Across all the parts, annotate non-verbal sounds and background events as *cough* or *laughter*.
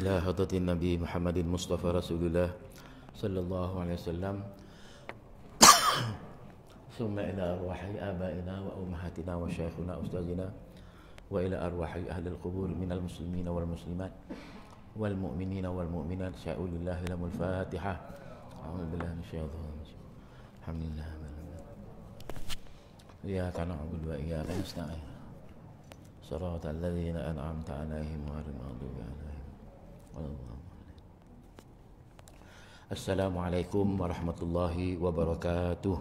إلى حضرة النبي محمد المصطفى رسول الله صلى الله عليه وسلم *coughs* ثم إلى أرواح آبائنا وأمهاتنا وشيخنا أستاذنا وإلى أرواح أهل القبور من المسلمين والمسلمات والمؤمنين والمؤمنات شاءوا لله لهم الفاتحة أعوذ بالله من الشيطان الحمد لله إياك نعبد وإياك نستعين صراط الذين أنعمت عليهم غير المغضوب عليهم Assalamualaikum warahmatullahi wabarakatuh.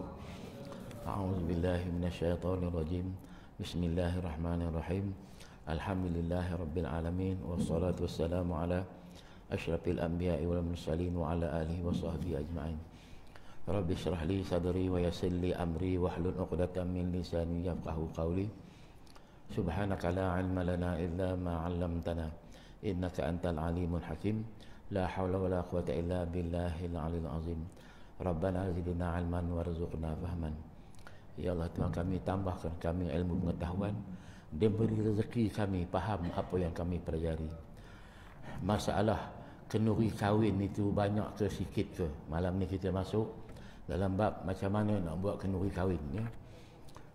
A'udzu billahi minasyaitonir rajim. Bismillahirrahmanirrahim. Alhamdulillahirabbil alamin wassalatu wassalamu ala asyrafil anbiya'i wal mursalin wa ala alihi washabbihi ajma'in. Rabbi syrah li sadri wa yassir li amri wa hlul 'uqdatam min lisani yafqahu qawli. Subhanaka la 'ilma lana illa ma 'allamtana innaka antal alimul hakim la haula wala quwata illa billahil aliyil azim rabbana zidna ilman warzuqna fahman ya allah tuhan kami tambahkan kami ilmu pengetahuan dan beri rezeki kami faham apa yang kami pelajari masalah kenuri kahwin itu banyak ke sikit ke malam ni kita masuk dalam bab macam mana nak buat kenuri kahwin ya?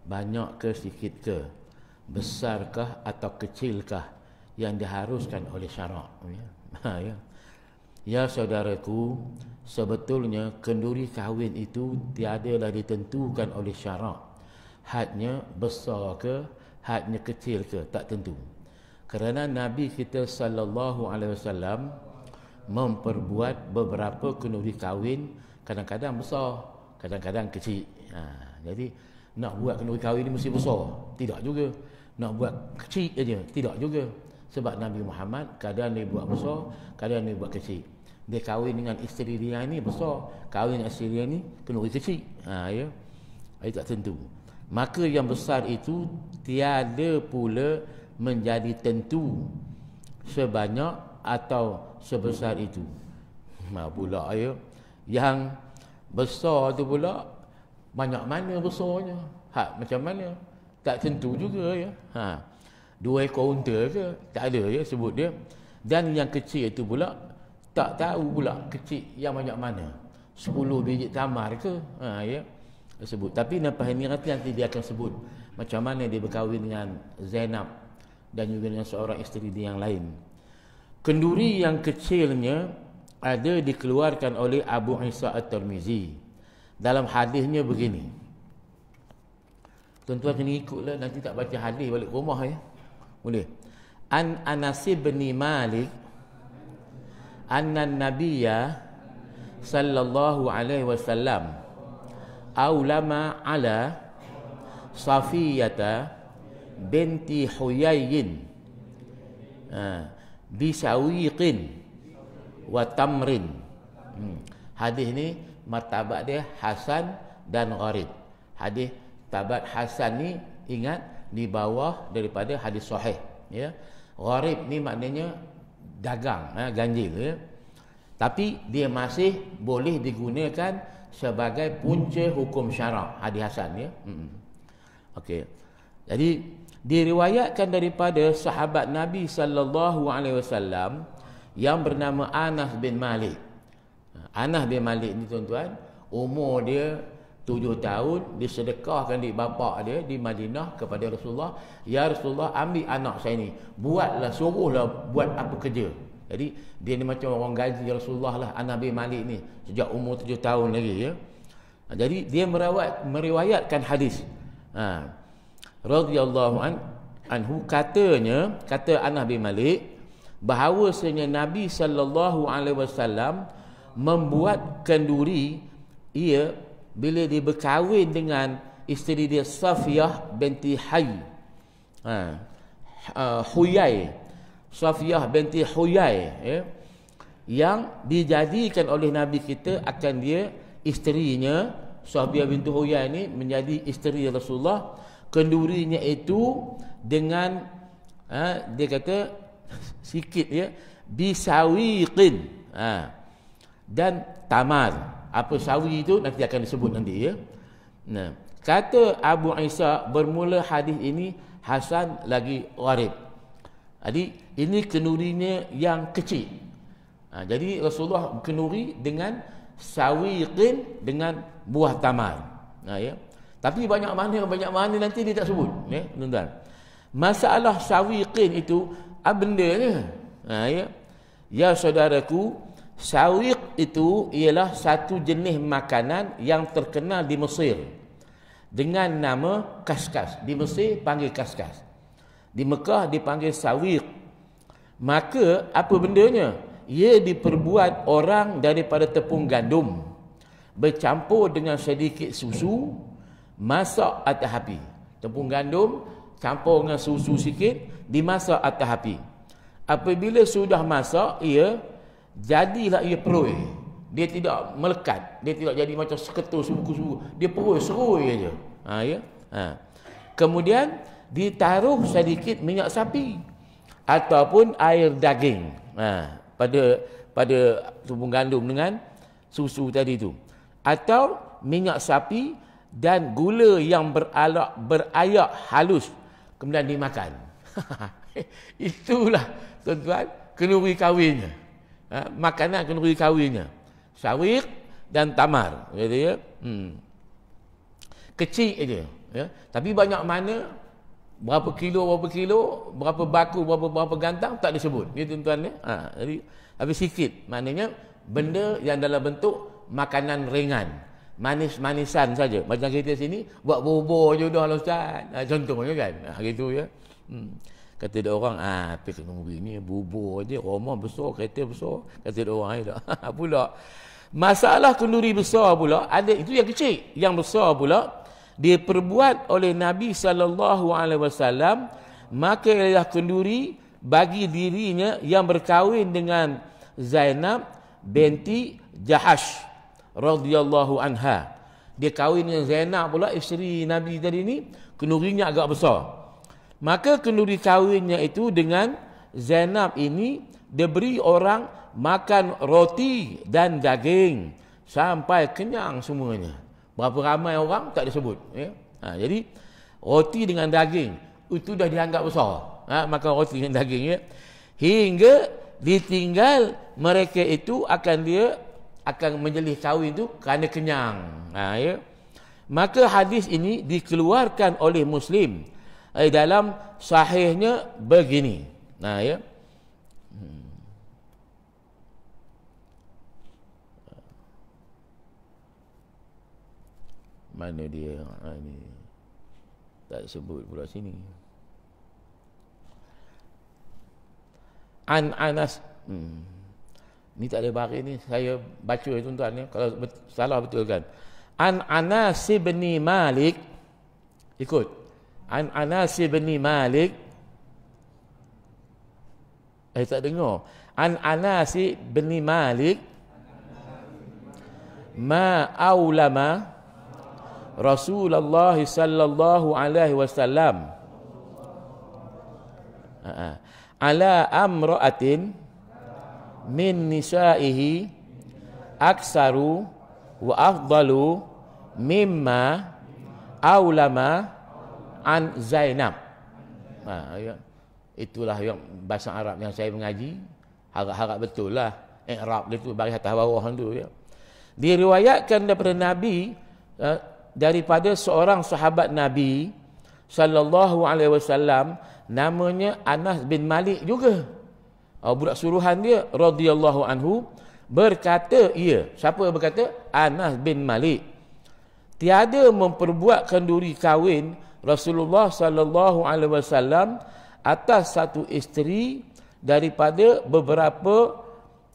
banyak ke sikit ke besarkah atau kecilkah yang diharuskan oleh syarak ya. Ha, ya. ya saudaraku sebetulnya kenduri kahwin itu tiadalah ditentukan oleh syarak hadnya besar ke hadnya kecil ke tak tentu kerana nabi kita sallallahu alaihi wasallam memperbuat beberapa kenduri kahwin kadang-kadang besar kadang-kadang kecil ha, jadi nak buat kenduri kahwin ini mesti besar tidak juga nak buat kecil aja tidak juga sebab Nabi Muhammad kadang dia buat besar, kadang dia buat kecil. Dia kahwin dengan isteri dia ni besar, kahwin dengan isteri dia ni kena kecil. Ha ya. Ini tak tentu. Maka yang besar itu tiada pula menjadi tentu sebanyak atau sebesar itu. Ha pula ya. Yang besar tu pula banyak mana besarnya? Hak macam mana? Tak tentu juga ya. Ha dua ekor unta ke tak ada ya sebut dia dan yang kecil itu pula tak tahu pula kecil yang banyak mana 10 biji tamar ke ha ya sebut tapi nampak ini nanti nanti dia akan sebut macam mana dia berkahwin dengan Zainab dan juga dengan seorang isteri dia yang lain kenduri yang kecilnya ada dikeluarkan oleh Abu Isa At-Tirmizi dalam hadisnya begini tentu akan kena ikutlah nanti tak baca hadis balik rumah ya. Boleh. An Anas bin Malik anna an-nabiy sallallahu alaihi wasallam aulama ala Safiyyah binti Huyayyin ha bi sawiqin wa tamrin hmm. hadis ni martabat dia hasan dan gharib hadis tabat hasan ni ingat di bawah daripada hadis sahih ya gharib ni maknanya dagang ha, ganjil ya tapi dia masih boleh digunakan sebagai punca hukum syarak hadis hasan ya hmm. okey jadi diriwayatkan daripada sahabat Nabi sallallahu alaihi wasallam yang bernama Anas bin Malik. Ha, Anas bin Malik ni tuan-tuan, umur dia tujuh tahun disedekahkan di bapa dia di Madinah kepada Rasulullah ya Rasulullah ambil anak saya ni buatlah suruhlah buat apa kerja jadi dia ni macam orang gaji Rasulullah lah anak Nabi Malik ni sejak umur tujuh tahun lagi ya jadi dia merawat meriwayatkan hadis ha radhiyallahu an anhu katanya kata anak Nabi Malik bahawa bahawasanya Nabi sallallahu alaihi wasallam membuat kenduri ia bila dia berkahwin dengan isteri dia Safiyah binti Hay. Ha. Uh, Huyai. Safiyah binti Huyai. Ya. Yang dijadikan oleh Nabi kita akan dia isterinya. Safiyah binti Huyai ini menjadi isteri Rasulullah. Kendurinya itu dengan ha, dia kata *laughs* sikit ya. Bisawiqin. Ha. Dan tamar. Tamar apa sawi itu nanti akan disebut nanti ya. Nah, kata Abu Isa bermula hadis ini hasan lagi warid. Jadi ini kenurinya yang kecil. Ha, jadi Rasulullah kenuri dengan sawiqin dengan buah tamar. Nah ha, ya. Tapi banyak mana banyak mana nanti dia tak sebut ya, tuan-tuan. Masalah sawiqin itu benda Nah ha, ya. Ya saudaraku, sawi itu ialah satu jenis makanan yang terkenal di Mesir dengan nama kaskas. Di Mesir panggil kaskas. Di Mekah dipanggil sawiq. Maka apa bendanya? Ia diperbuat orang daripada tepung gandum bercampur dengan sedikit susu masak atas api. Tepung gandum campur dengan susu sikit dimasak atas api. Apabila sudah masak ia jadilah ia peroi dia tidak melekat dia tidak jadi macam seketul sebuku-sebuku dia peroi seroi aja ha ya ha kemudian ditaruh sedikit minyak sapi ataupun air daging ha pada pada tumpung gandum dengan susu tadi tu atau minyak sapi dan gula yang beralak berayak halus kemudian dimakan *laughs* itulah tuan-tuan kenuri kahwinnya ha, makanan kenduri kawinnya syawiq dan tamar gitu ya hmm. kecil aja ya tapi banyak mana berapa kilo berapa kilo berapa baku berapa berapa gantang tak disebut ya tuan-tuan ya ha, jadi habis sikit maknanya benda yang dalam bentuk makanan ringan manis-manisan saja macam kita sini buat bubur je dah lah ustaz ha, contohnya kan ha, gitu ya hmm. Kata dia orang, ah, apa kena ubi ni? Bubur je, rumah besar, kereta besar. Kata dia orang, ayo *laughs* ha, pula. Masalah kenduri besar pula, ada itu yang kecil. Yang besar pula, dia perbuat oleh Nabi SAW, maka ialah kenduri bagi dirinya yang berkahwin dengan Zainab binti Jahash radhiyallahu anha. Dia kahwin dengan Zainab pula, isteri Nabi tadi ni, kendurinya agak besar. Maka kenduri kahwinnya itu dengan Zainab ini diberi orang makan roti dan daging sampai kenyang semuanya. Berapa ramai orang tak disebut. Ya? Ha, jadi roti dengan daging itu dah dianggap besar. Ha, makan roti dengan daging. Ya? Hingga ditinggal mereka itu akan dia akan menjelih kahwin itu kerana kenyang. Ha, ya? Maka hadis ini dikeluarkan oleh Muslim. Muslim eh, dalam sahihnya begini. Nah ya. Hmm. Mana dia ha, ini? Tak sebut pula sini. An Anas. Hmm. Ni tak ada bari ni saya baca tuan-tuan ni ya. kalau salah betul kan. An Anas bin Malik ikut. An Anas bin Malik Eh tak dengar. An Anas bin Malik ma aulama Rasulullah sallallahu alaihi wasallam. Ala amra'atin min nisa'ihi aksaru wa afdalu mimma aulama an Zainab. Ha, ya. Itulah yang bahasa Arab yang saya mengaji. Harap-harap betul lah. Iqrab itu bagi atas bawah itu. Ya. Diriwayatkan daripada Nabi, ya, daripada seorang sahabat Nabi, Sallallahu Alaihi Wasallam, namanya Anas bin Malik juga. Budak suruhan dia, radhiyallahu Anhu, berkata ia. Ya, siapa berkata? Anas bin Malik. Tiada memperbuat duri kahwin, Rasulullah sallallahu alaihi wasallam atas satu isteri daripada beberapa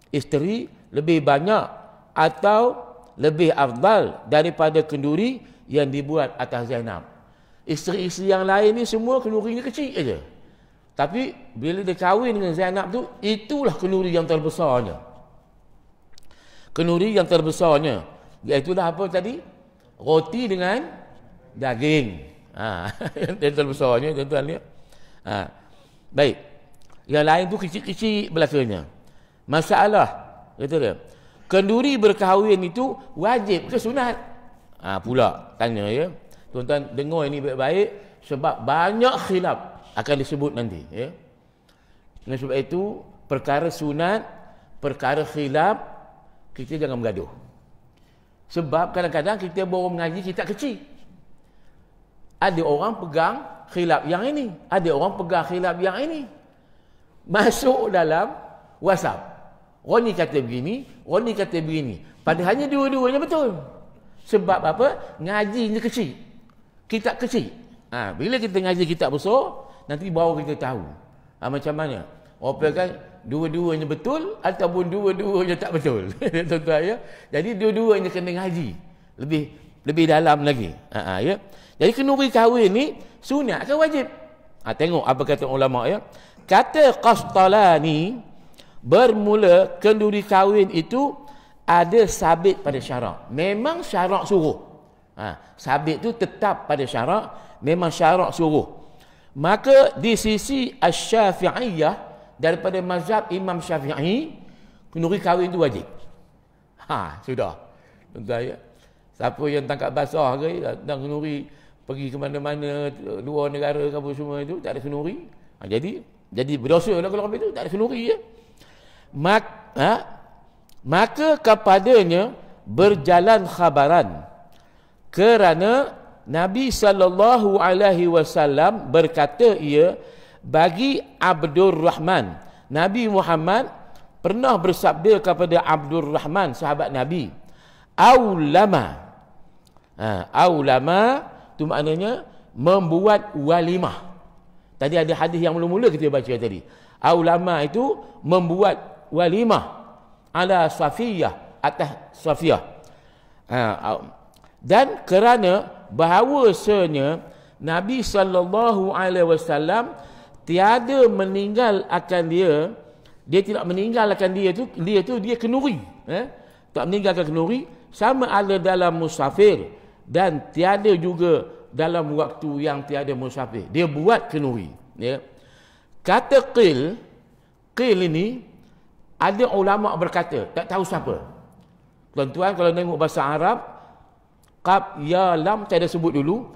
isteri lebih banyak atau lebih afdal daripada kenduri yang dibuat atas Zainab. Isteri-isteri yang lain ni semua kendurinya kecil aja. Tapi bila dia kahwin dengan Zainab tu itulah kenduri yang terbesarnya. Kenduri yang terbesarnya iaitu apa tadi? Roti dengan daging. Ah, ha, *laughs* dental besarnya tuan-tuan lihat. Ha. Baik. Yang lain tu kecil-kecil belakangnya. Masalah kata dia. Kenduri berkahwin itu wajib ke sunat? Ah ha, pula tanya ya. Tuan-tuan dengar ini baik-baik sebab banyak khilaf akan disebut nanti ya. Dengan sebab itu perkara sunat, perkara khilaf kita jangan bergaduh. Sebab kadang-kadang kita baru mengaji kita kecil ada orang pegang khilaf yang ini. Ada orang pegang khilaf yang ini. Masuk dalam WhatsApp. Roni kata begini, Roni kata begini. Padahalnya dua-duanya betul. Sebab apa? Ngaji ni kecil. Kitab kecil. Ha, bila kita ngaji kitab besar, nanti baru kita tahu. Ha, macam mana? Orang kan dua-duanya betul ataupun dua-duanya tak betul. *laughs* tuan ya. Jadi dua-duanya kena ngaji. Lebih lebih dalam lagi. Ha, ha ya. Jadi kenduri kahwin ni sunat ke wajib? Ha, tengok apa kata ulama ya. Kata qastalani bermula kenduri kahwin itu ada sabit pada syarak. Memang syarak suruh. Ha, sabit tu tetap pada syarak, memang syarak suruh. Maka di sisi asy-Syafi'iyah daripada mazhab Imam Syafi'i kenduri kahwin itu wajib. Ha, sudah. Tuan-tuan ya. Siapa yang tangkap basah ke, dan kenduri pergi ke mana-mana eh, luar negara ke apa semua itu tak ada kenuri ha, jadi jadi berdosa lah kalau begitu tak ada kenuri ya Mak, ha? maka kepadanya berjalan khabaran kerana Nabi sallallahu alaihi wasallam berkata ia bagi Abdul Rahman Nabi Muhammad pernah bersabda kepada Abdul Rahman sahabat Nabi aulama ha aulama itu maknanya membuat walimah. Tadi ada hadis yang mula-mula kita baca tadi. Ulama itu membuat walimah ala Safiyah atas Safiyah. Ha, dan kerana bahawasanya Nabi sallallahu alaihi wasallam tiada meninggal akan dia dia tidak meninggalkan dia tu dia tu dia kenuri eh? tak meninggalkan kenuri sama ada dalam musafir dan tiada juga dalam waktu yang tiada musyafir dia buat kenuri ya kata qil qil ini ada ulama berkata tak tahu siapa tuan-tuan kalau tengok bahasa Arab qab ya lam tak sebut dulu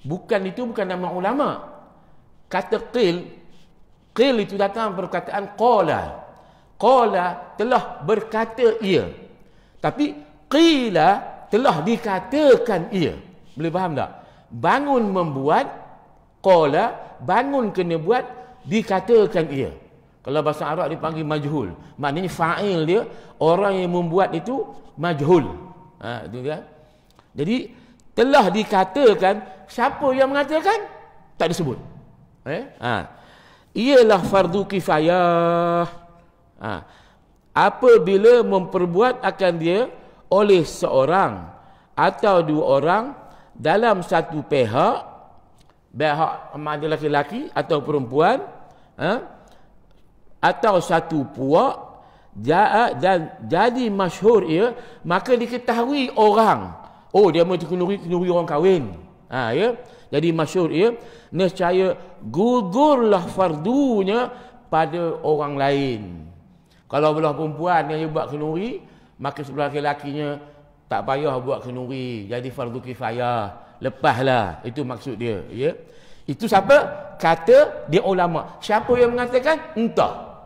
bukan itu bukan nama ulama kata qil qil itu datang perkataan qala qala telah berkata ia tapi qila telah dikatakan ia boleh faham tak bangun membuat qala bangun kena buat dikatakan ia kalau bahasa Arab dipanggil majhul maknanya fa'il dia orang yang membuat itu majhul ha itu kan jadi telah dikatakan siapa yang mengatakan tak disebut eh ha ialah fardu kifayah ha apabila memperbuat akan dia oleh seorang atau dua orang dalam satu pihak pihak mana laki atau perempuan eh, atau satu puak dan eh, jadi masyhur ia maka diketahui orang oh dia mesti kenuri kenuri orang kahwin ha, ya jadi masyhur ia nescaya gugurlah fardunya pada orang lain kalau belah perempuan yang buat kenuri Maka sebelah lelakinya tak payah buat kenuri. Jadi fardu kifayah. Lepahlah. Itu maksud dia. Ya? Itu siapa? Kata dia ulama. Siapa yang mengatakan? Entah.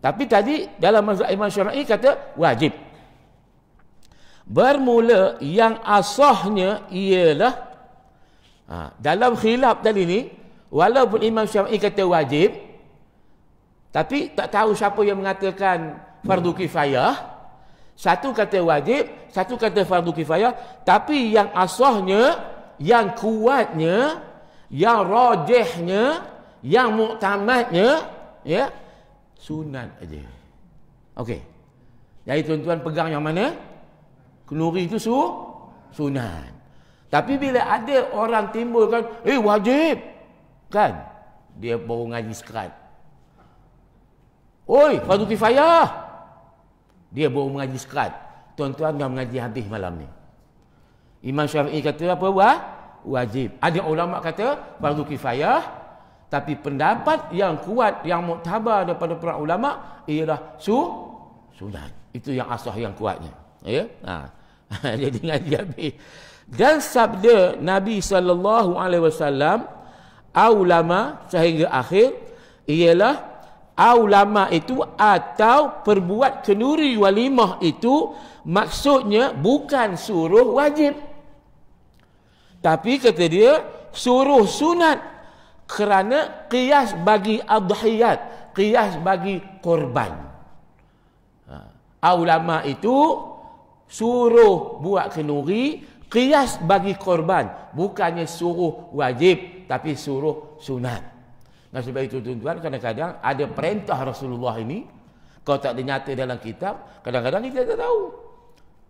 Tapi tadi dalam mazhab Imam Syafi'i kata wajib. Bermula yang asahnya ialah ha, dalam khilaf tadi ni walaupun Imam Syafi'i kata wajib tapi tak tahu siapa yang mengatakan fardu kifayah. Hmm satu kata wajib, satu kata fardu kifayah, tapi yang asahnya, yang kuatnya, yang rajihnya, yang muktamadnya, ya, sunat aja. Okey. Jadi tuan-tuan pegang yang mana? Kenuri itu su sunat. Tapi bila ada orang timbulkan, eh wajib. Kan? Dia baru ngaji sekat. Oi, fardu kifayah. Dia baru mengaji sekat. Tuan-tuan dah mengaji habis malam ni. Imam Syafi'i kata apa buat? Wajib. Ada ulama kata fardu kifayah. Tapi pendapat yang kuat, yang muktabar daripada para ulama ialah su sunat. Itu yang asah yang kuatnya. Ya. Ha. *laughs* Jadi ngaji habis. Dan sabda Nabi sallallahu alaihi wasallam ulama sehingga akhir ialah ulama itu atau perbuat kenduri walimah itu maksudnya bukan suruh wajib tapi kata dia suruh sunat kerana qiyas bagi adhiyat qiyas bagi korban ha. ulama itu suruh buat kenduri qiyas bagi korban bukannya suruh wajib tapi suruh sunat dan sebab itu tuan-tuan kadang-kadang ada perintah Rasulullah ini kalau tak dinyata dalam kitab, kadang-kadang kita tak tahu.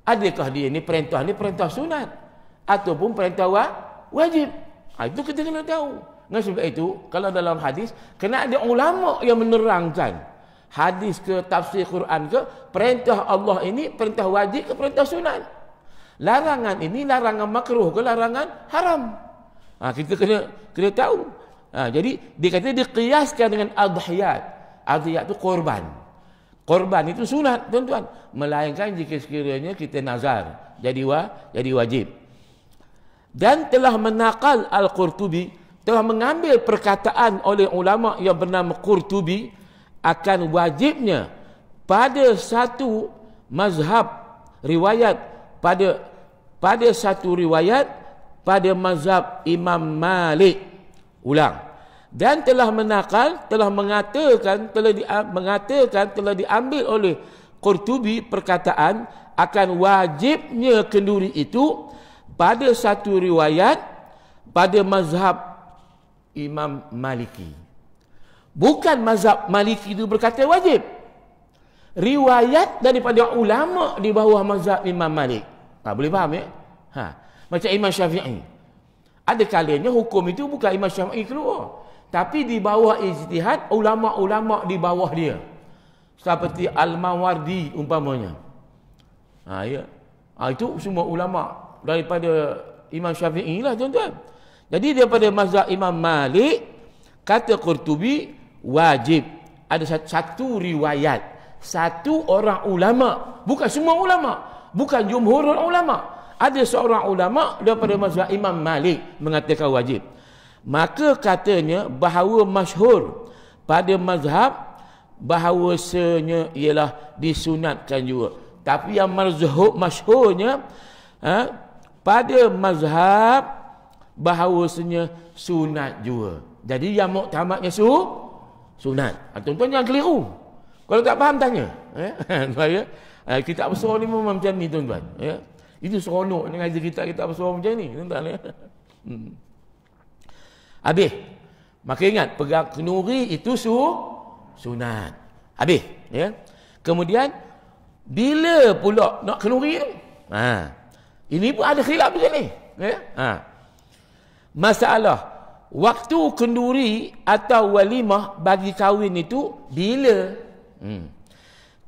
Adakah dia ni perintah ni perintah sunat ataupun perintah wa, wajib? Ha, itu kita kena tahu. Dan sebab itu kalau dalam hadis kena ada ulama yang menerangkan hadis ke tafsir Quran ke perintah Allah ini perintah wajib ke perintah sunat. Larangan ini larangan makruh ke larangan haram? Ha, kita kena kena tahu. Ha, jadi dia kata dia kiaskan dengan adhiyat. Adhiyat itu korban. Korban itu sunat, tuan-tuan. Melainkan jika sekiranya kita nazar. Jadi wa, jadi wajib. Dan telah menakal Al-Qurtubi, telah mengambil perkataan oleh ulama yang bernama Qurtubi akan wajibnya pada satu mazhab riwayat pada pada satu riwayat pada mazhab Imam Malik ulang dan telah menakal telah mengatakan telah di, ah, mengatakan telah diambil oleh Qurtubi perkataan akan wajibnya kenduri itu pada satu riwayat pada mazhab Imam Maliki bukan mazhab Maliki itu berkata wajib riwayat daripada ulama di bawah mazhab Imam Malik ha, boleh faham ya ha, macam Imam Syafi'i ada kalanya hukum itu bukan Imam Syafi'i keluar. Tapi di bawah ijtihad, ulama-ulama di bawah dia. Seperti Al-Mawardi umpamanya. Ha, ya. Ha, itu semua ulama daripada Imam Syafi'i lah tuan-tuan. Jadi daripada mazhab Imam Malik, kata Qurtubi wajib. Ada satu riwayat. Satu orang ulama. Bukan semua ulama. Bukan jumhur ulama' ada seorang ulama daripada mazhab Imam Malik mengatakan wajib. Maka katanya bahawa masyhur pada mazhab bahawasanya ialah disunatkan juga. Tapi yang mazhab masyhurnya ha, pada mazhab bahawasanya sunat juga. Jadi yang muktamadnya su sunat. Ha, tuan-tuan jangan keliru. Kalau tak faham tanya. Ya. Eh, *laughs* Saya eh, kita bersuara ni memang macam ni tuan-tuan. Ya. Itu seronok ni ngaji kita apa semua macam ni. Tentang ni. Ya? Hmm. Habis. Maka ingat, pegang kenuri itu su sunat. Habis. Ya. Kemudian, bila pula nak kenuri tu? Ha. Ini pun ada khilaf macam ni. Ya. Ha. Masalah, waktu kenduri atau walimah bagi kahwin itu bila? Hmm.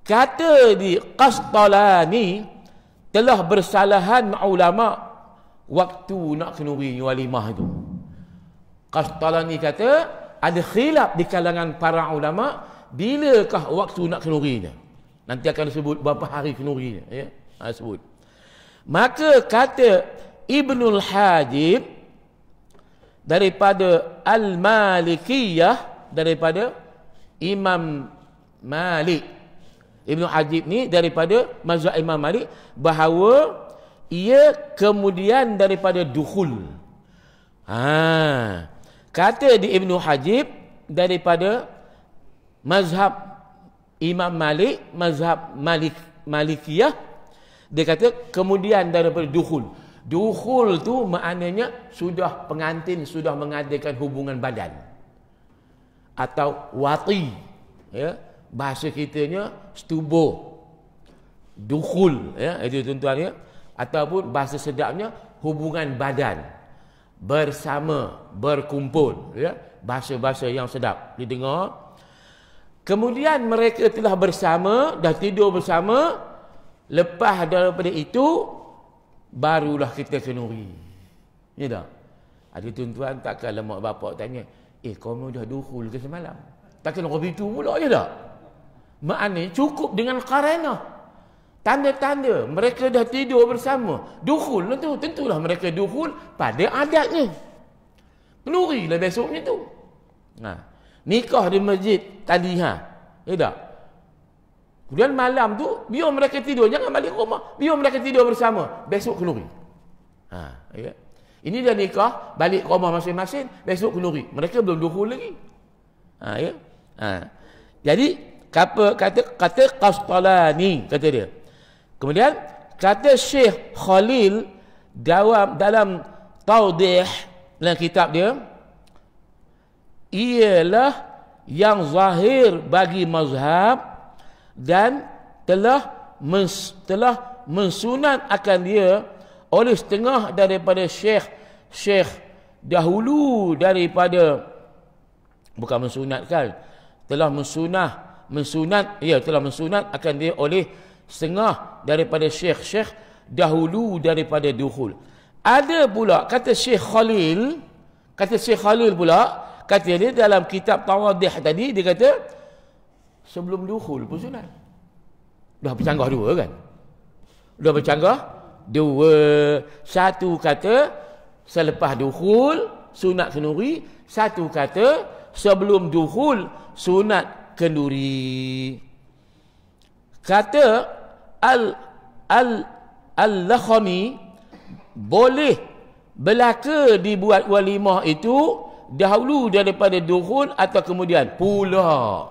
Kata di Qastalani, telah bersalahan ulama waktu nak kenuri walimah itu Qastalani kata ada khilaf di kalangan para ulama bilakah waktu nak kenurinya nanti akan sebut berapa hari kenurinya ya ha, sebut maka kata Ibnul Hajib daripada Al-Malikiyah daripada Imam Malik Ibn Hajib ni daripada mazhab Imam Malik bahawa ia kemudian daripada dukhul. Ha. Kata di Ibn Hajib daripada mazhab Imam Malik, mazhab Malik Malikiyah dia kata kemudian daripada dukhul. Dukhul tu maknanya sudah pengantin sudah mengadakan hubungan badan atau wati ya bahasa kita nya stubo dukhul ya itu tuan-tuan ya ataupun bahasa sedapnya hubungan badan bersama berkumpul ya bahasa-bahasa yang sedap didengar kemudian mereka telah bersama dah tidur bersama lepas daripada itu barulah kita kenuri ya tak ada tuan-tuan takkan lemak bapak tanya eh kau dah dukhul ke semalam takkan orang itu pula ya tak Maknanya cukup dengan karena Tanda-tanda mereka dah tidur bersama Duhul lah tu tentulah mereka duhul pada adatnya Keluri lah besoknya tu ha. Nikah di masjid tadi ha. Ya tak? Kemudian malam tu biar mereka tidur Jangan balik rumah Biar mereka tidur bersama Besok keluri ha. Ya. Kan? Ini dah nikah Balik rumah masing-masing Besok keluri Mereka belum duhul lagi ha. Ya? Kan? Ha. Jadi kata kata kata qastalani kata dia kemudian kata Syekh Khalil dalam dalam taudih dalam kitab dia ialah yang zahir bagi mazhab dan telah mens, telah mensunat akan dia oleh setengah daripada syekh syekh dahulu daripada bukan mensunatkan telah mensunah mensunat ya telah mensunat akan dia oleh setengah daripada syekh-syekh dahulu daripada duhul ada pula kata syekh khalil kata syekh khalil pula kata dia dalam kitab tawadih tadi dia kata sebelum duhul pun sunat dah bercanggah dua kan dah bercanggah dua satu kata selepas duhul sunat kenuri satu kata sebelum duhul sunat kenduri. Kata al al al-lakhami boleh belaka dibuat walimah itu dahulu daripada duhun atau kemudian pula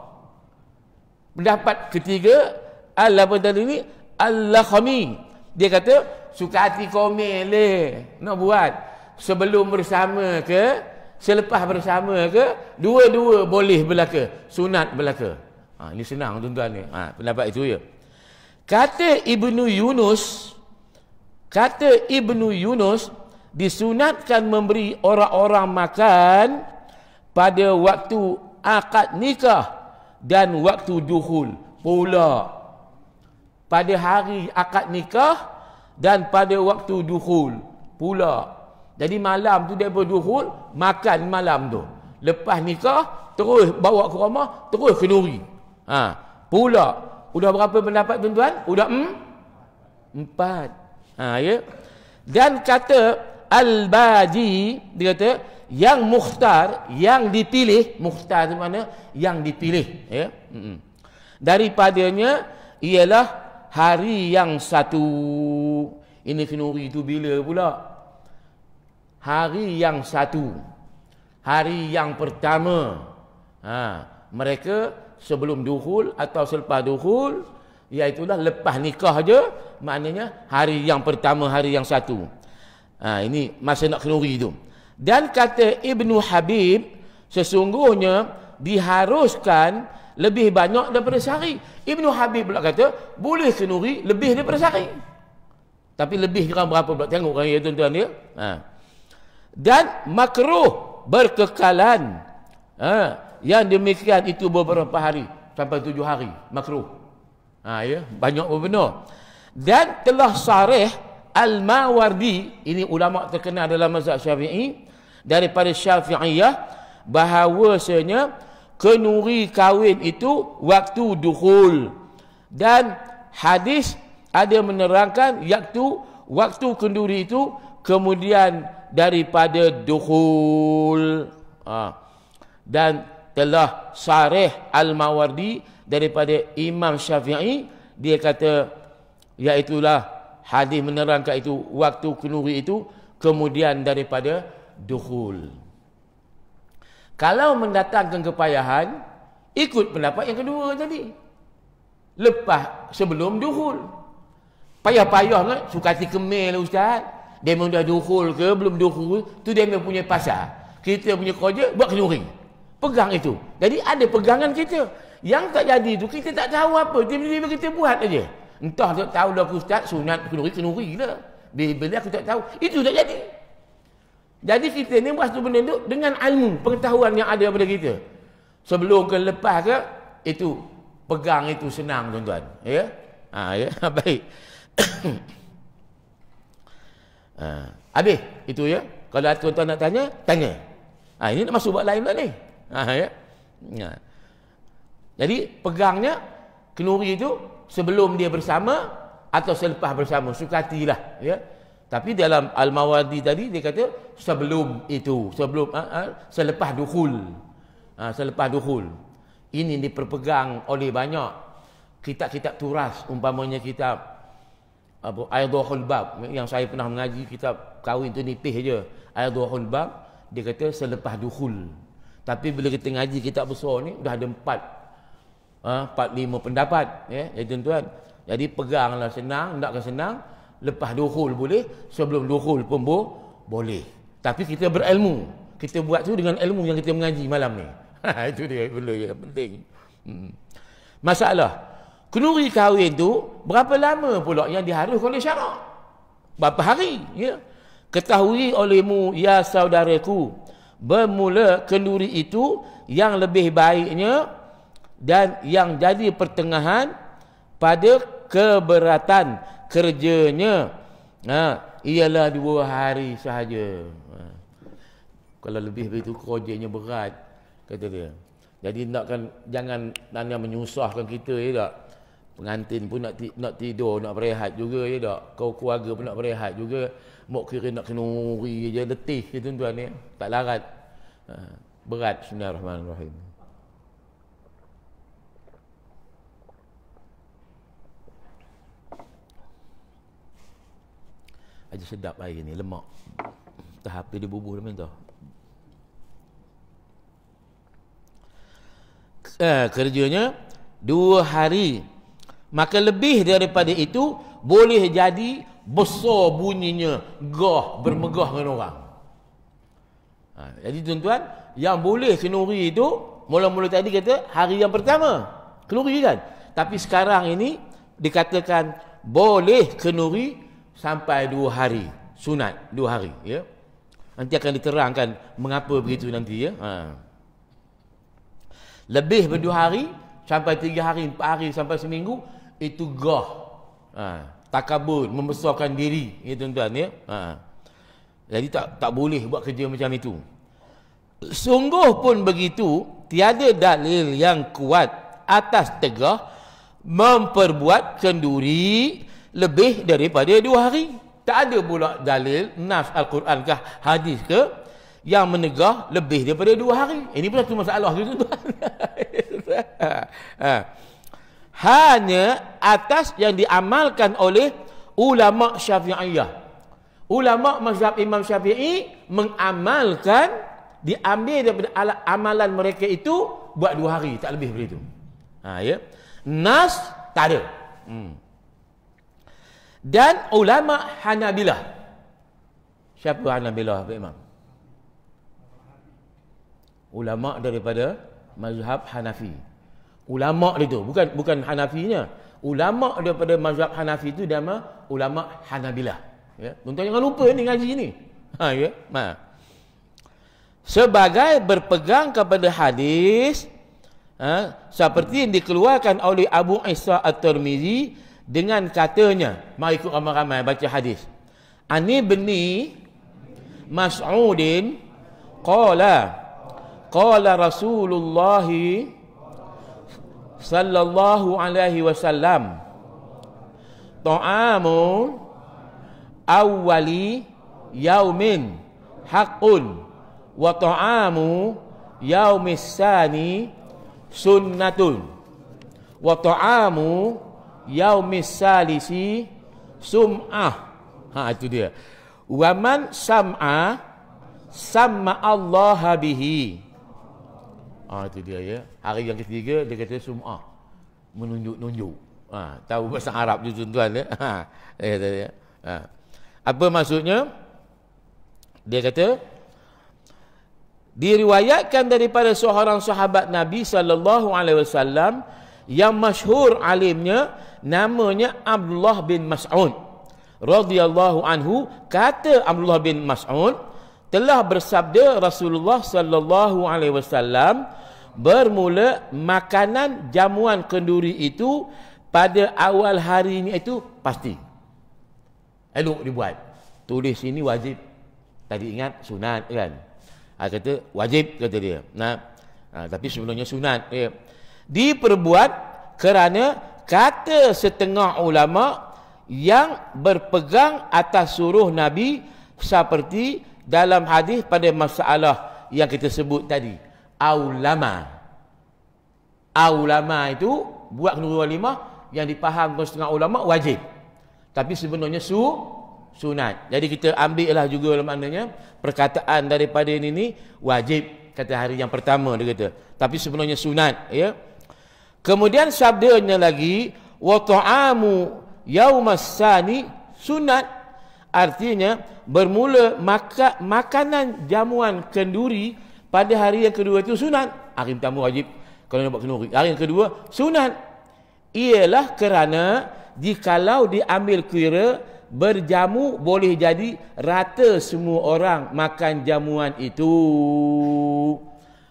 pendapat ketiga al apa tadi ni al-lakhami dia kata suka hati komel leh nak buat sebelum bersama ke selepas bersama ke dua-dua boleh berlaka sunat berlaka ha, ini senang tuan-tuan ni ha, pendapat itu ya kata ibnu yunus kata ibnu yunus disunatkan memberi orang-orang makan pada waktu akad nikah dan waktu duhul pula pada hari akad nikah dan pada waktu duhul pula jadi malam tu dia berduhul makan malam tu. Lepas nikah terus bawa ke rumah, terus kenduri. Ha, pula sudah berapa pendapat tuan-tuan? Sudah hmm? empat. Ha, ya. Dan kata Al-Baji dia kata yang mukhtar yang dipilih mukhtar di mana yang dipilih ya hmm. daripadanya ialah hari yang satu ini kenuri itu bila pula hari yang satu hari yang pertama ha, mereka sebelum duhul atau selepas duhul iaitu lah lepas nikah aja maknanya hari yang pertama hari yang satu ha, ini masa nak keluri tu dan kata Ibnu Habib sesungguhnya diharuskan lebih banyak daripada sehari Ibnu Habib pula kata boleh kenuri lebih daripada sehari tapi lebih kurang berapa pula tengok orang ya tuan-tuan dia ha dan makruh berkekalan ha, yang demikian itu beberapa hari sampai tujuh hari makruh ha, ya, banyak berbenda dan telah sarih Al-Mawardi ini ulama terkenal dalam mazhab syafi'i daripada syafi'iyah bahawasanya kenuri kahwin itu waktu duhul dan hadis ada menerangkan waktu waktu kenduri itu kemudian daripada dukhul ha. dan telah sarih al-mawardi daripada Imam Syafi'i dia kata iaitulah hadis menerangkan itu waktu kenuri itu kemudian daripada dukhul kalau mendatangkan kepayahan ikut pendapat yang kedua tadi lepas sebelum duhul payah-payah kan suka si kemel ustaz dia memang dah duhul ke belum dukul, tu dia memang punya pasal kita punya kerja buat kenuri pegang itu jadi ada pegangan kita yang tak jadi tu kita tak tahu apa tiba-tiba kita buat aja entah tak tahu dah ustaz sunat kenuri kenuri lah bila-bila aku tak tahu itu tak jadi jadi kita ni buat satu benda tu dengan ilmu pengetahuan yang ada pada kita sebelum ke lepas ke itu pegang itu senang tuan-tuan ya ha, ya *laughs* baik *coughs* Ha. Habis, itu ya. Kalau tuan-tuan nak tanya, tanya. Ha, ini nak masuk buat lain pula ni. Ha, ya. Ha. Jadi, pegangnya, kenuri itu sebelum dia bersama atau selepas bersama. Sukatilah. Ya. Tapi dalam Al-Mawadi tadi, dia kata sebelum itu. sebelum ha, ha, Selepas dukul. Ha, selepas dukul. Ini diperpegang oleh banyak kitab-kitab turas. Umpamanya kitab apa Aidhul Bab yang saya pernah mengaji kitab kahwin tu nipis je. Aidhul Bab dia kata selepas duhul. Tapi bila kita mengaji kitab besar ni dah ada empat ha, empat lima pendapat ya. Jadi tuan-tuan, jadi peganglah senang, nak ke senang, lepas duhul boleh, sebelum duhul pun bo, boleh. Tapi kita berilmu. Kita buat tu dengan ilmu yang kita mengaji malam ni. *laughs* Ha, itu dia benda yang penting. Hmm. Masalah kenuri kahwin tu berapa lama pula yang diharuskan oleh syarak berapa hari ya ketahui olehmu ya saudaraku bermula kenduri itu yang lebih baiknya dan yang jadi pertengahan pada keberatan kerjanya ha, ialah dua hari sahaja ha. kalau lebih begitu kerjanya berat kata dia jadi nak kan jangan nanya menyusahkan kita ya tak pengantin pun nak, ti, nak tidur, nak berehat juga je ya tak. Kau keluarga pun nak berehat juga. Mok kira nak kenuri je, letih je tuan-tuan ni. Ya. Tak larat. Ha, berat Bismillahirrahmanirrahim. Aja sedap air ni, lemak. Tak hape dia bubuh dah minta. Eh, kerjanya dua hari Maka lebih daripada itu boleh jadi besar bunyinya gah bermegah dengan orang. Ha, jadi tuan-tuan, yang boleh kenuri itu mula-mula tadi kata hari yang pertama. Kenuri kan? Tapi sekarang ini dikatakan boleh kenuri sampai dua hari. Sunat dua hari. Ya? Nanti akan diterangkan mengapa begitu nanti. Ya? Ha. Lebih berdua hari sampai tiga hari, empat hari sampai seminggu itu gah ha, takabur membesarkan diri ya tuan-tuan ya ha. jadi tak tak boleh buat kerja macam itu sungguh pun begitu tiada dalil yang kuat atas tegah memperbuat kenduri lebih daripada dua hari tak ada pula dalil nas al-Quran kah hadis ke yang menegah lebih daripada dua hari ini pun satu masalah tu tuan-tuan *laughs* ha. Ha hanya atas yang diamalkan oleh ulama syafi'iyah. Ulama mazhab Imam Syafi'i mengamalkan diambil daripada al- amalan mereka itu buat dua hari tak lebih daripada itu. Ha ya. Nas tak ada. Hmm. Dan ulama Hanabilah. Siapa Hanabilah Pak Imam? Ulama daripada mazhab Hanafi ulama dia tu bukan bukan Hanafinya ulama daripada mazhab Hanafi tu nama ulama Hanabilah ya tuan jangan lupa ni ngaji ni ha ya ha. sebagai berpegang kepada hadis ha, seperti yang dikeluarkan oleh Abu Isa At-Tirmizi dengan katanya mari ikut ramai-ramai baca hadis ani bni Mas'udin qala qala Rasulullah sallallahu alaihi wasallam ta'amu awwali yaumin haqqun wa ta'amu yaumis sani sunnatun wa ta'amu yaumis salisi sum'ah ha itu dia wa man sam'a sam'a Allah bihi Ah tu dia ya. Hari yang ketiga dia kata sum'ah. Menunjuk-nunjuk. Ha, tahu bahasa Arab tu tuan-tuan ya. Ha, dia kata dia. Ya. Ha. Ah. Apa maksudnya? Dia kata diriwayatkan daripada seorang sahabat Nabi sallallahu alaihi wasallam yang masyhur alimnya namanya Abdullah bin Mas'ud radhiyallahu anhu kata Abdullah bin Mas'ud telah bersabda Rasulullah sallallahu alaihi wasallam bermula makanan jamuan kenduri itu pada awal hari ini itu pasti elok dibuat tulis sini wajib tadi ingat sunat kan ha, kata wajib kata dia nah ha, tapi sebenarnya sunat ya. diperbuat kerana kata setengah ulama yang berpegang atas suruh nabi seperti dalam hadis pada masalah yang kita sebut tadi aulama aulama itu buat kedua lima yang dipaham oleh setengah ulama wajib tapi sebenarnya su sunat jadi kita ambil lah juga dalam maknanya perkataan daripada ini ni wajib kata hari yang pertama dia kata tapi sebenarnya sunat ya kemudian sabdanya lagi wa ta'amu yaumas sunat Artinya bermula maka, makanan jamuan kenduri pada hari yang kedua itu sunat. Hari pertama wajib kalau nak buat kenduri. Hari yang kedua sunat. Ialah kerana jikalau diambil kira berjamu boleh jadi rata semua orang makan jamuan itu.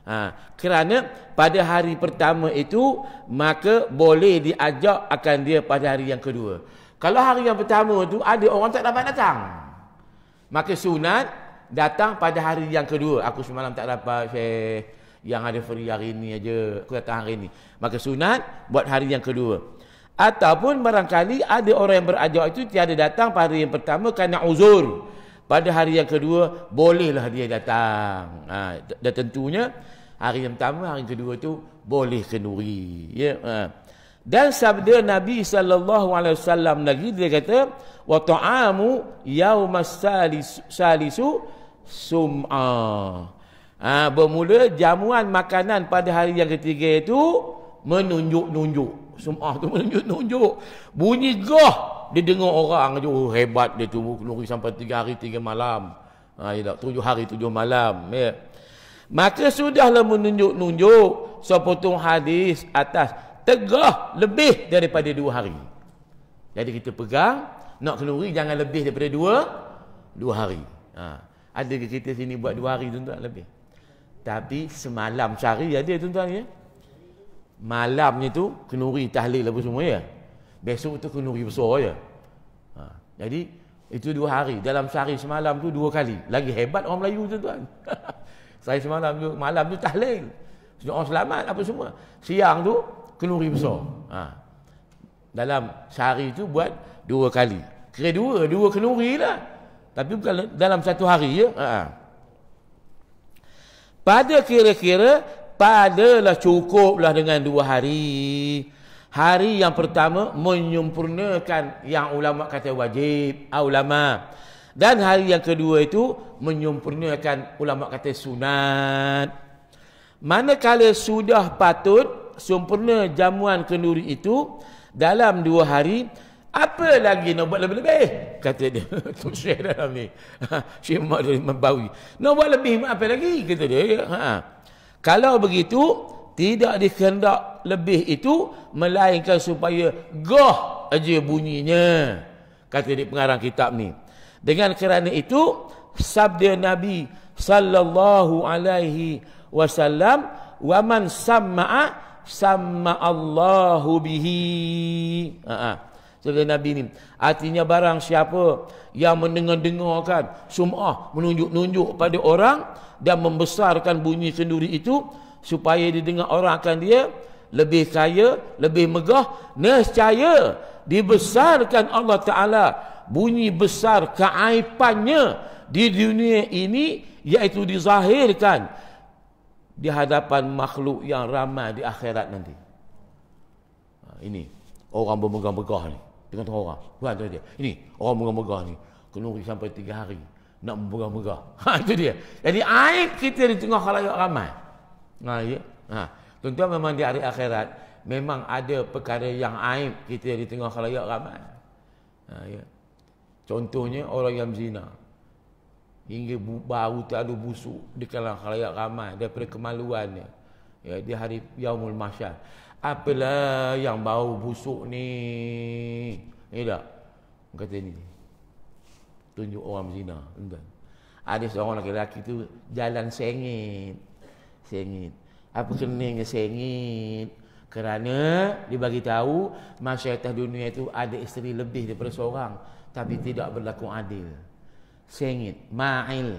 Ha, kerana pada hari pertama itu maka boleh diajak akan dia pada hari yang kedua. Kalau hari yang pertama tu ada orang tak dapat datang. Maka sunat datang pada hari yang kedua. Aku semalam tak dapat Syekh yang ada free hari ini aja. Aku datang hari ini. Maka sunat buat hari yang kedua. Ataupun barangkali ada orang yang berajak itu tiada datang pada hari yang pertama kerana uzur. Pada hari yang kedua bolehlah dia datang. Ha, dan tentunya hari yang pertama, hari yang kedua tu boleh kenduri. Ya. Yeah? Ha dan sabda Nabi sallallahu alaihi wasallam lagi dia kata wa ta'amu yaumas salisu sum'a. Ha, bermula jamuan makanan pada hari yang ketiga itu menunjuk-nunjuk. Sum'ah tu menunjuk-nunjuk. Bunyi gah dia dengar orang tu oh, hebat dia tu kenuri sampai tiga hari tiga malam. Ha, tak, tujuh hari tujuh malam. Ya. Maka sudahlah menunjuk-nunjuk sepotong hadis atas tegah lebih daripada dua hari. Jadi kita pegang, nak kenuri jangan lebih daripada dua, dua hari. Ha. Ada ke kita sini buat dua hari tuan-tuan lebih? Tapi semalam cari ada tuan-tuan ya. Malamnya tu kenuri tahlil apa semua ya. Besok tu kenuri besar ya. Ha. Jadi itu dua hari. Dalam sehari semalam tu dua kali. Lagi hebat orang Melayu tuan-tuan. Saya *laughs* semalam tu, malam tu tahlil. Sejak orang selamat apa semua. Siang tu keluri besar. Ha. Dalam sehari tu buat dua kali. Kira dua, dua keluri lah. Tapi bukan dalam satu hari ya. Ha. Pada kira-kira, padalah cukuplah dengan dua hari. Hari yang pertama menyempurnakan yang ulama kata wajib, ha, ulama. Dan hari yang kedua itu menyempurnakan ulama kata sunat. Manakala sudah patut sempurna jamuan kenduri itu dalam dua hari apa lagi nak buat lebih-lebih kata dia *laughs* tu syekh dalam ni ha, syekh mahdi membawi nak buat lebih apa lagi kata dia ha. kalau begitu tidak dikehendak lebih itu melainkan supaya goh aja bunyinya kata di pengarang kitab ni dengan kerana itu sabda nabi sallallahu alaihi wasallam wa man sama Allahu bihi. Ha Surah Nabi ni. Artinya barang siapa yang mendengar-dengarkan sum'ah menunjuk-nunjuk pada orang dan membesarkan bunyi senduri itu supaya didengar orang akan dia lebih kaya, lebih megah, nescaya dibesarkan Allah Ta'ala bunyi besar keaipannya di dunia ini iaitu dizahirkan di hadapan makhluk yang ramai di akhirat nanti. Ha, ini orang bermegah-megah ni. Dengan tengok orang. Tuan tu dia. Ini orang bermegah-megah ni. Kenuri sampai tiga hari. Nak bermegah-megah. *laughs* Ha, itu dia. Jadi aib kita di tengah kalayak ramai. Ha, ya. Ha. tuan memang di hari akhirat. Memang ada perkara yang aib kita di tengah kalayak ramai. Ha, ya. Contohnya orang yang zina hingga bau terlalu busuk di kalangan khalayak ramai daripada kemaluan dia ya, di hari yaumul mahsyar apalah yang bau busuk ni ni ya tak kata ni tunjuk orang zina tuan ada seorang lelaki, lelaki tu jalan sengit sengit apa kena sengit kerana dia bagi tahu masyarakat dunia itu ada isteri lebih daripada seorang tapi tidak berlaku adil sengit ma'il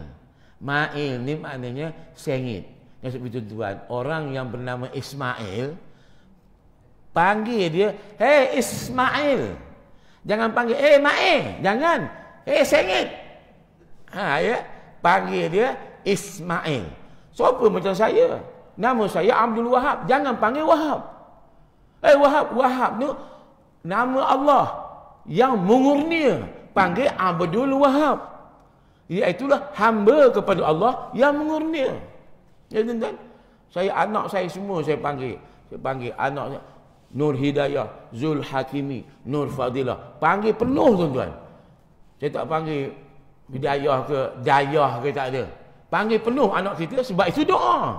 ma'il ni maknanya sengit maksud itu tuan orang yang bernama Ismail panggil dia hey Ismail jangan panggil eh hey, ma'il jangan eh hey, sengit ha ya panggil dia Ismail siapa macam saya nama saya Abdul Wahab jangan panggil Wahab eh hey, Wahab Wahab tu nama Allah yang mengurnia panggil Abdul Wahab ia ya, itulah hamba kepada Allah yang mengurnia. Ya tuan-tuan. Saya anak saya semua saya panggil. Saya panggil anak saya. Nur Hidayah, Zul Hakimi, Nur Fadilah. Panggil penuh tuan-tuan. Saya tak panggil Hidayah ke Dayah ke tak ada. Panggil penuh anak kita sebab itu doa.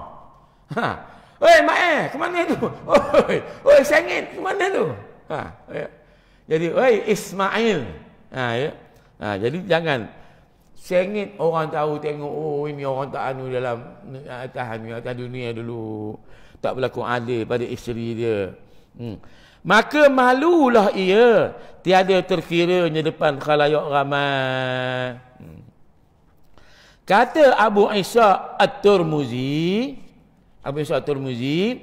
Ha. Oi, mak eh, ke mana tu? *laughs* Oi, oi, sengit, ke mana tu? Ha. Ya. Jadi, oi, Ismail. Ha, ya. Ha, jadi jangan Sengit orang tahu tengok oh ini orang tak anu dalam atas atas dunia dulu. Tak berlaku adil pada isteri dia. Hmm. Maka malulah ia tiada terkiranya depan khalayak ramai. Hmm. Kata Abu Isa At-Tirmizi, Abu Isa At-Tirmizi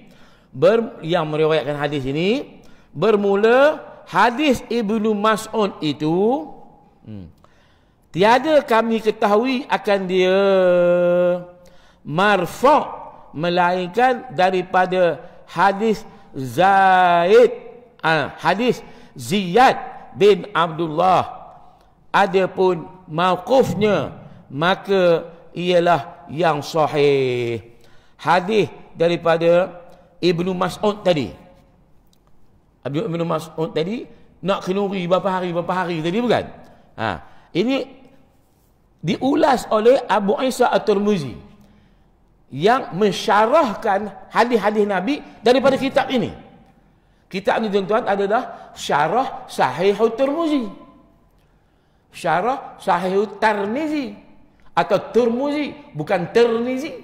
yang meriwayatkan hadis ini bermula hadis Ibnu Mas'ud itu hmm. Tiada kami ketahui akan dia marfu' melainkan daripada hadis Zaid ah, hadis Ziyad bin Abdullah adapun mauqufnya maka ialah yang sahih hadis daripada Ibnu Mas'ud tadi Ibnu Mas'ud tadi nak kenuri berapa hari berapa hari tadi bukan ha ini diulas oleh Abu Isa At-Tirmizi yang mensyarahkan hadis-hadis Nabi daripada kitab ini. Kitab ini tuan-tuan ada dah Syarah Sahih At-Tirmizi. Syarah Sahih At-Tirmizi atau Tirmizi bukan Tirmizi. *laughs*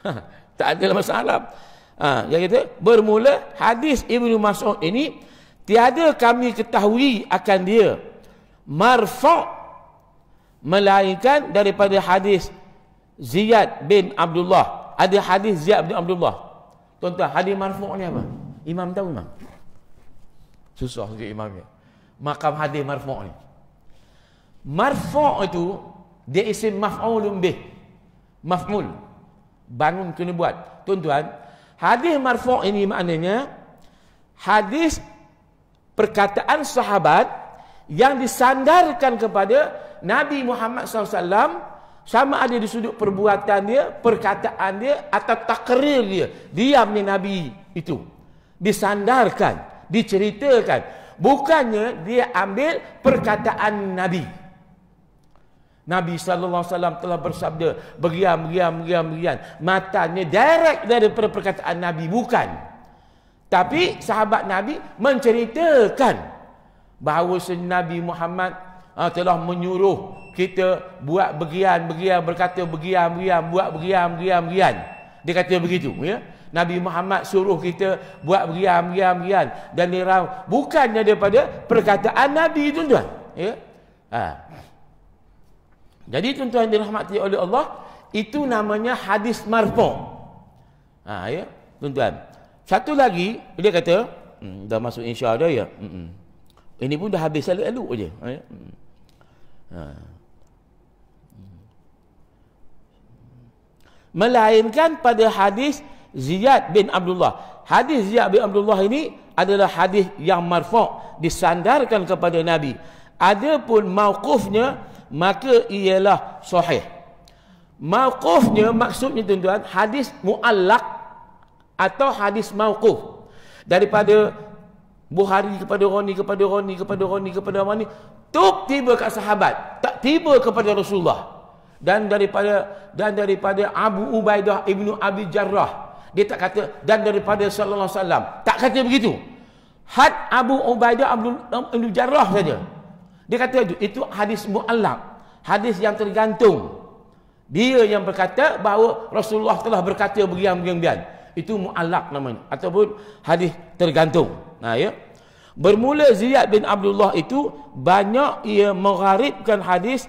Ha, tak ada dalam bahasa Arab. Ha, yang kata bermula hadis Ibnu Mas'ud ini tiada kami ketahui akan dia marfu' melainkan daripada hadis Ziyad bin Abdullah. Ada hadis Ziyad bin Abdullah. Tuan-tuan, hadis marfu' ni apa? Imam tahu imam. Susah sikit imam ni. Makam hadis marfu' ni. Marfu' itu dia isim maf'ulun bih. Maf'ul. Bangun kena buat. Tuan-tuan, hadis marfu' ini maknanya hadis perkataan sahabat yang disandarkan kepada Nabi Muhammad SAW sama ada di sudut perbuatan dia, perkataan dia atau takrir dia. Diam ni Nabi itu. Disandarkan, diceritakan. Bukannya dia ambil perkataan Nabi. Nabi sallallahu alaihi wasallam telah bersabda, "Beriam, beriam, beriam, beriam." Matanya direct daripada perkataan Nabi, bukan. Tapi sahabat Nabi menceritakan bahawa Nabi Muhammad uh, telah menyuruh kita buat begian begian berkata begian begian buat begian begian begian dia kata begitu ya Nabi Muhammad suruh kita buat begian begian begian dan dia bukannya daripada perkataan Nabi tuan-tuan ya ha. jadi tuan-tuan dirahmati oleh Allah itu namanya hadis marfu ha ya tuan-tuan satu lagi dia kata hmm, dah masuk insya-Allah ya hmm, hmm. Ini pun dah habis elok-elok je. Ha. Ha. Melainkan pada hadis Ziyad bin Abdullah. Hadis Ziyad bin Abdullah ini adalah hadis yang marfu' disandarkan kepada Nabi. Adapun mauqufnya maka ialah sahih. Mauqufnya maksudnya tuan-tuan hadis muallaq atau hadis mauquf daripada Bukhari kepada orang ni, kepada orang ni, kepada orang ni, kepada orang ni. Tuk tiba kat sahabat. Tak tiba kepada Rasulullah. Dan daripada dan daripada Abu Ubaidah ibnu Abi Jarrah. Dia tak kata, dan daripada Sallallahu Alaihi Wasallam. Tak kata begitu. Had Abu Ubaidah Abdul, Abdul Jarrah saja. Dia kata itu, itu hadis mu'allak. Hadis yang tergantung. Dia yang berkata bahawa Rasulullah telah berkata begian-begian. Itu mu'allak namanya. Ataupun hadis tergantung. Nah ya. Bermula Ziyad bin Abdullah itu banyak ia mengharibkan hadis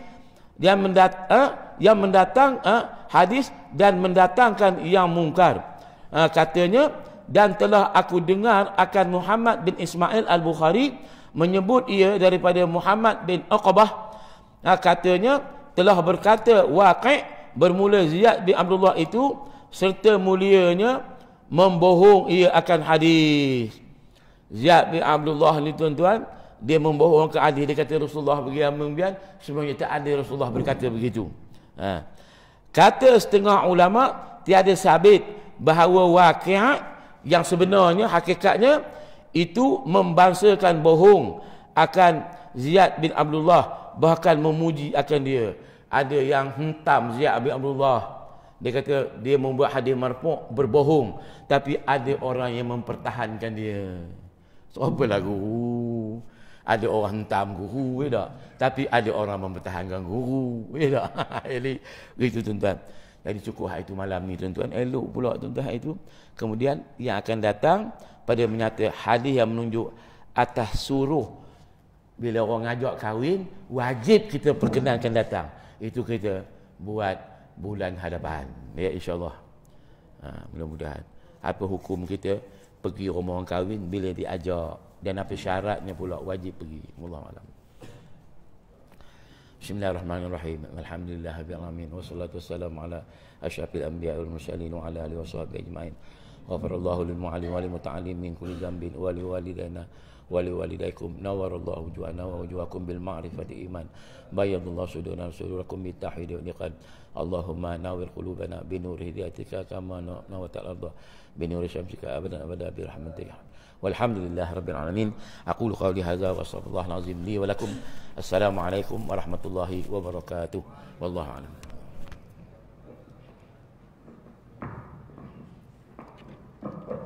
yang mendat eh, yang mendatang eh, hadis dan mendatangkan yang mungkar. Eh, katanya dan telah aku dengar akan Muhammad bin Ismail Al-Bukhari menyebut ia daripada Muhammad bin Aqabah. Eh, katanya telah berkata waqi' bermula Ziyad bin Abdullah itu serta mulianya membohong ia akan hadis. Ziyad bin Abdullah ni tuan-tuan dia membohong ke Ali dia kata Rasulullah pergi ambian sebenarnya tak ada Rasulullah berkata begitu. Ha. Kata setengah ulama tiada sabit bahawa wakiat yang sebenarnya hakikatnya itu membangsakan bohong akan Ziyad bin Abdullah bahkan memuji akan dia. Ada yang hentam Ziyad bin Abdullah. Dia kata dia membuat hadir marfu berbohong tapi ada orang yang mempertahankan dia. So, apalah guru. Ada orang hentam guru, ya tak? Tapi ada orang mempertahankan guru, ya tak? *laughs* Jadi, begitu tuan-tuan. Jadi cukup hari itu malam ni tuan-tuan. Elok pula tuan-tuan hari itu. Kemudian yang akan datang pada menyata hadis yang menunjuk atas suruh bila orang ajak kahwin wajib kita perkenankan datang. Itu kita buat bulan hadapan. Ya Insyaallah. Ha, mudah-mudahan apa hukum kita pergi rumah orang kahwin bila diajak dan apa syaratnya pula wajib pergi wallahu alam Bismillahirrahmanirrahim alhamdulillah rabbil alamin wassalatu wassalamu ala asyrafil anbiya wal mursalin wa ala alihi washabbi ajmain ghafarallahu lil muallim wal muta'allim min kulli dhanbin wa li walidayna wa li walidaykum nawarallahu wujuhana wa wujuhakum bil ma'rifati iman bayyadallahu suduna sudurakum bit tahid wa liqad allahumma nawwir qulubana bi nur hidayatika kama nawwarta al-ardha بنور شمسك أبدا أبدا برحمتك والحمد لله رب العالمين أقول قولي هذا وأستغفر الله العظيم لي ولكم السلام عليكم ورحمة الله وبركاته والله أعلم